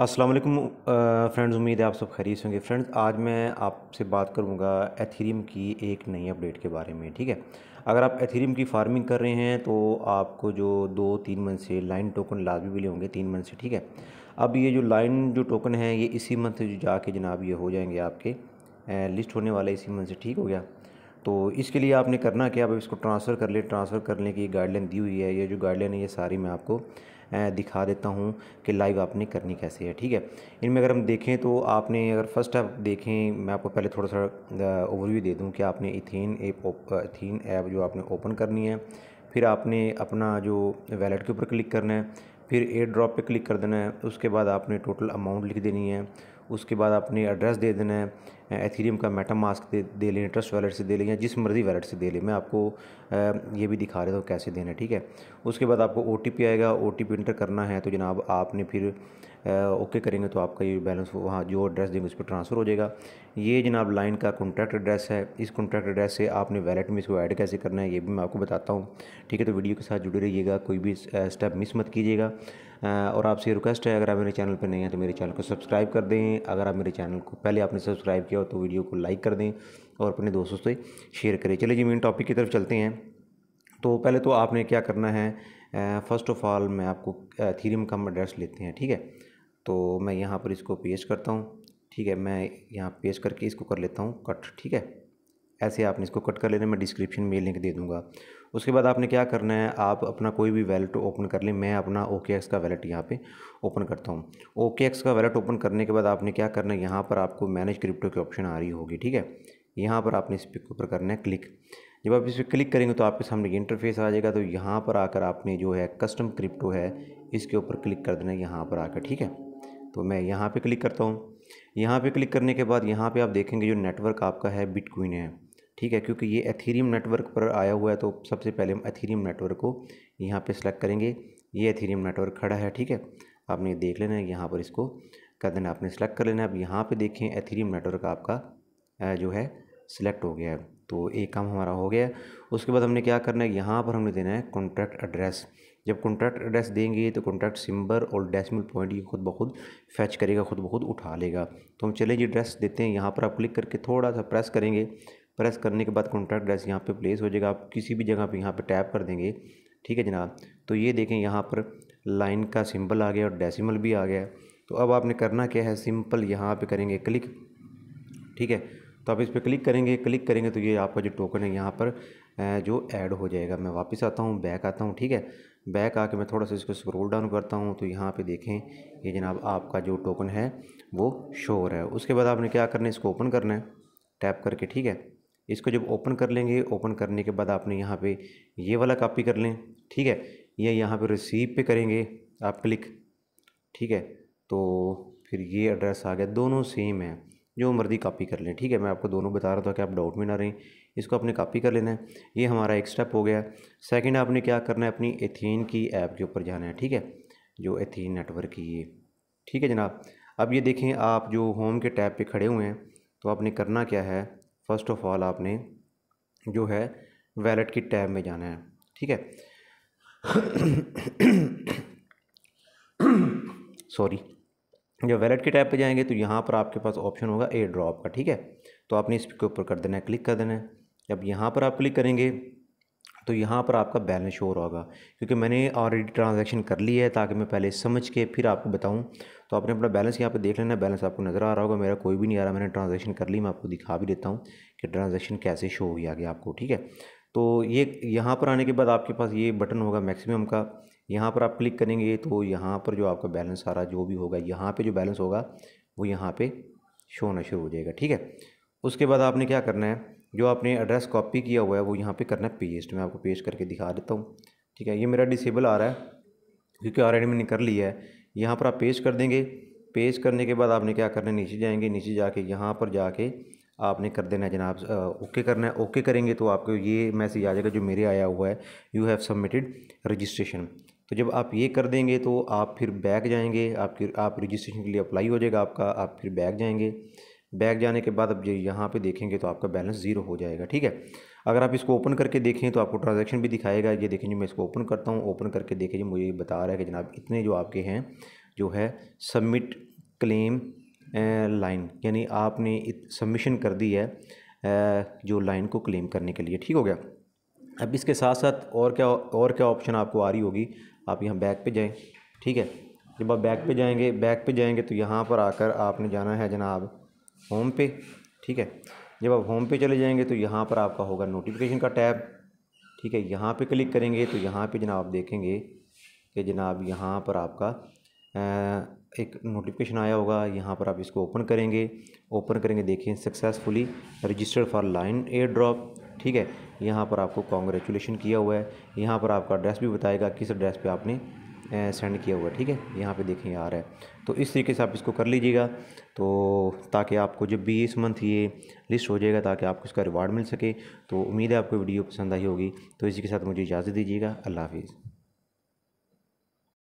अस्सलाम वालेकुम फ्रेंड्स उम्मीद है आप सब खरीद होंगे फ्रेंड्स आज मैं आपसे बात करूंगा एथेरियम की एक नई अपडेट के बारे में ठीक है अगर आप एथेरियम की फार्मिंग कर रहे हैं तो आपको जो दो तीन मंथ से लाइन टोकन लाजमी मिले होंगे तीन मंथ से ठीक है अब ये जो लाइन जो टोकन है ये इसी मंथ से जाके जनाब ये हो जाएंगे आपके लिस्ट होने वाला इसी मंथ से ठीक हो गया तो इसके लिए आपने करना क्या आप इसको ट्रांसफ़र कर ले ट्रांसफ़र करने की गाइडलाइन दी हुई है ये जो गाइडलाइन है ये सारी मैं आपको दिखा देता हूँ कि लाइव आपने करनी कैसे है ठीक है इनमें अगर हम देखें तो आपने अगर फर्स्ट आप देखें मैं आपको पहले थोड़ा सा ओवरव्यू दे दूँ कि आपने इथेन एप इथेन ऐप जो आपने ओपन करनी है फिर आपने अपना जो वैलेट के ऊपर क्लिक करना है फिर एयर ड्रॉप पर क्लिक कर देना है उसके बाद आपने टोटल अमाउंट लिख देनी है उसके बाद आपने एड्रेस दे देना है एथीरियम का मेटा मास्क दे दे लें ट्रस्ट वैलेट से दे लें या जिस मर्ज़ी वैलेट से दे लें मैं आपको ये भी दिखा रहा हूँ कैसे देना है ठीक है उसके बाद आपको ओ आएगा ओ टी इंटर करना है तो जनाब आपने फिर ओके करेंगे तो आपका ये बैलेंस वहाँ जो एड्रेस देंगे उस पर ट्रांसफ़र हो जाएगा ये जनाब लाइन का कॉन्ट्रैक्ट एड्रेस है इस कॉन्ट्रैक्ट एड्रेस से आपने वैलेट में इसको ऐड कैसे करना है ये भी मैं आपको बताता हूँ ठीक है तो वीडियो के साथ जुड़े रहिएगा कोई भी स्टेप मिस मत कीजिएगा और आपसे रिक्वेस्ट है अगर आप मेरे चैनल पर नहीं हैं तो मेरे चैनल को सब्सक्राइब कर दें अगर आप मेरे चैनल को पहले आपने सब्सक्राइब किया हो तो वीडियो को लाइक कर दें और अपने दोस्तों से शेयर करें चलिए जी मेन टॉपिक की तरफ चलते हैं तो पहले तो आपने क्या करना है फ़र्स्ट ऑफ़ ऑल मैं आपको थीरियम का हम एड्रेस लेते हैं ठीक है तो मैं यहाँ पर इसको पेश करता हूँ ठीक है मैं यहाँ पेश करके इसको कर लेता हूँ कट ठीक है ऐसे आपने इसको कट कर लेना मैं डिस्क्रिप्शन में लिंक दे दूँगा उसके बाद आपने क्या करना है आप अपना कोई भी वैलेट ओपन कर लें मैं अपना ओ के एक्स का वैलेट यहाँ पे ओपन करता हूँ ओ के एक्स का वैलेट ओपन करने के बाद आपने क्या करना है यहाँ पर आपको मैनेज क्रिप्टो की ऑप्शन आ रही होगी ठीक है यहाँ पर आपने इस पिक ऊपर करना है क्लिक जब आप इस पर क्लिक करेंगे तो आपके सामने इंटरफेस आ जाएगा तो यहाँ पर आकर आपने जो है कस्टम क्रिप्टो है इसके ऊपर क्लिक कर देना है यहाँ पर आकर ठीक है तो मैं यहाँ पर क्लिक करता हूँ यहाँ पर क्लिक करने के बाद यहाँ पर आप देखेंगे जो नेटवर्क आपका है बिटकॉइन है ठीक है क्योंकि ये एथीरियम नेटवर्क पर आया हुआ है तो सबसे पहले हम एथीरियम नेटवर्क को यहाँ पे सिलेक्ट करेंगे ये एथीरियम नेटवर्क खड़ा है ठीक है आपने देख लेना है यहाँ पर इसको कर देना आपने सेलेक्ट कर लेना है अब यहाँ पे देखें एथीरियम नेटवर्क आपका जो है सिलेक्ट हो गया है तो एक काम हमारा हो गया उसके बाद हमने क्या करना है यहाँ पर हमने देना है कॉन्ट्रैक्ट एड्रेस जब कॉन्ट्रैक्ट एड्रेस देंगे तो कॉन्ट्रैक्ट सिम्बर और डेसिमल पॉइंट ये खुद ब खुद फैच करेगा खुद ब खुद उठा लेगा तो हम चले जी एड्रेस देते हैं यहाँ पर आप क्लिक करके थोड़ा सा प्रेस करेंगे प्रेस करने के बाद कॉन्टैक्ट एड्रेस यहाँ पे प्लेस हो जाएगा आप किसी भी जगह पे यहाँ पे टैप कर देंगे ठीक है जनाब तो ये देखें यहाँ पर लाइन का सिंबल आ गया और डेसिमल भी आ गया तो अब आपने करना क्या है सिंपल यहाँ पे करेंगे क्लिक ठीक है तो आप इस पर क्लिक करेंगे क्लिक करेंगे तो ये आपका जो टोकन है यहाँ पर जो ऐड हो जाएगा मैं वापस आता हूँ बैक आता हूँ ठीक है बैक आके मैं थोड़ा सा इसको स्क्रॉल डाउन करता हूँ तो यहाँ पे देखें ये जनाब आपका जो टोकन है वो शोर है उसके बाद आपने क्या करना है इसको ओपन करना है टैप करके ठीक है इसको जब ओपन कर लेंगे ओपन करने के बाद आपने यहाँ पे ये वाला कॉपी कर लें ठीक है ये यहाँ पे रिसीव पे करेंगे आप क्लिक ठीक है तो फिर ये एड्रेस आ गया दोनों सेम है जो मर्जी कॉपी कर लें ठीक है मैं आपको दोनों बता रहा था कि आप डाउट में ना रहें इसको आपने कॉपी कर लेना है ये हमारा एक स्टेप हो गया सेकंड आपने क्या करना है अपनी एथीन की ऐप के ऊपर जाना है ठीक है जो एथीन नेटवर्क की ये ठीक है जनाब अब ये देखें आप जो होम के टैब पे खड़े हुए हैं तो आपने करना क्या है फ़र्स्ट ऑफ ऑल आपने जो है वैलेट की टैब में जाना है ठीक है सॉरी जब वैलेट के टैब पे जाएंगे तो यहाँ पर आपके पास ऑप्शन होगा एयर ड्रॉप का ठीक है तो आपने इसके ऊपर कर देना है क्लिक कर देना है जब यहाँ पर आप क्लिक करेंगे तो यहाँ पर आपका बैलेंस शोर होगा क्योंकि मैंने ऑलरेडी ट्रांजेक्शन कर ली है ताकि मैं पहले समझ के फिर आपको बताऊँ तो आपने अपना बैलेंस यहाँ पे देख लेना बैलेंस आपको नज़र आ रहा होगा मेरा कोई भी नहीं आ रहा मैंने ट्रांजेक्शन कर ली मैं आपको दिखा भी देता हूँ कि ट्रांजेक्शन कैसे शो हुई आगे आपको ठीक है तो ये यहाँ पर आने के बाद आपके पास ये बटन होगा मैक्सिमम का यहाँ पर आप क्लिक करेंगे तो यहाँ पर जो आपका बैलेंस आ रहा जो भी होगा यहाँ पर जो बैलेंस होगा वो यहाँ पर शो होना शुरू हो जाएगा ठीक है उसके बाद आपने क्या करना है जो आपने एड्रेस कॉपी किया हुआ है वो यहाँ पे करना है पेस्ट मैं आपको पेस्ट करके दिखा देता हूँ ठीक है ये मेरा डिसेबल आ रहा है क्योंकि ऑलरेडी मैंने कर लिया है यहाँ पर आप पेस्ट कर देंगे पेस्ट करने के बाद आपने क्या करना है नीचे जाएंगे नीचे जाके यहाँ पर जाके आपने कर देना है जनाब ओके करना है ओके करेंगे तो आपको ये मैसेज आ जाएगा जो मेरे आया हुआ है यू हैव सबमिटेड रजिस्ट्रेशन तो जब आप ये कर देंगे तो आप फिर बैक जाएंगे आपके आप रजिस्ट्रेशन के लिए अप्लाई हो जाएगा आपका आप फिर बैक जाएंगे बैक जाने के बाद अब यहाँ पे देखेंगे तो आपका बैलेंस ज़ीरो हो जाएगा ठीक है अगर आप इसको ओपन करके देखें तो आपको ट्रांजैक्शन भी दिखाएगा ये देखेंगे मैं इसको ओपन करता हूँ ओपन करके देखें जी मुझे बता रहा है कि जनाब इतने जो आपके हैं जो है सबमिट क्लेम लाइन यानी आपने सबमिशन कर दी है जो लाइन को क्लेम करने के लिए ठीक हो गया अब इसके साथ साथ और क्या और क्या ऑप्शन आपको आ रही होगी आप यहाँ बैक पर जाएँ ठीक है जब आप बैक पे जाएंगे बैक पे जाएंगे तो यहाँ पर आकर आपने जाना है जनाब होम पे ठीक है जब आप होम पे चले जाएंगे तो यहाँ पर आपका होगा नोटिफिकेशन का टैब ठीक है यहाँ पे क्लिक करेंगे तो यहाँ पे जनाब आप देखेंगे कि जनाब यहाँ पर आपका एक नोटिफिकेशन आया होगा यहाँ पर आप इसको ओपन करेंगे ओपन करेंगे देखिए successfully registered for line airdrop ठीक है यहाँ पर आपको कॉन्ग्रेचुलेशन किया हुआ है यहाँ पर आपका एड्रेस भी बताएगा किस एड्रेस पे आपने सेंड किया हुआ ठीक है यहाँ पे देखें आ रहा है तो इस तरीके से आप इसको कर लीजिएगा तो ताकि आपको जब भी इस मंथ ये लिस्ट हो जाएगा ताकि आपको इसका रिवार्ड मिल सके तो उम्मीद है आपको वीडियो पसंद आई होगी तो इसी के साथ मुझे इजाज़त दीजिएगा अल्लाह हाफिज़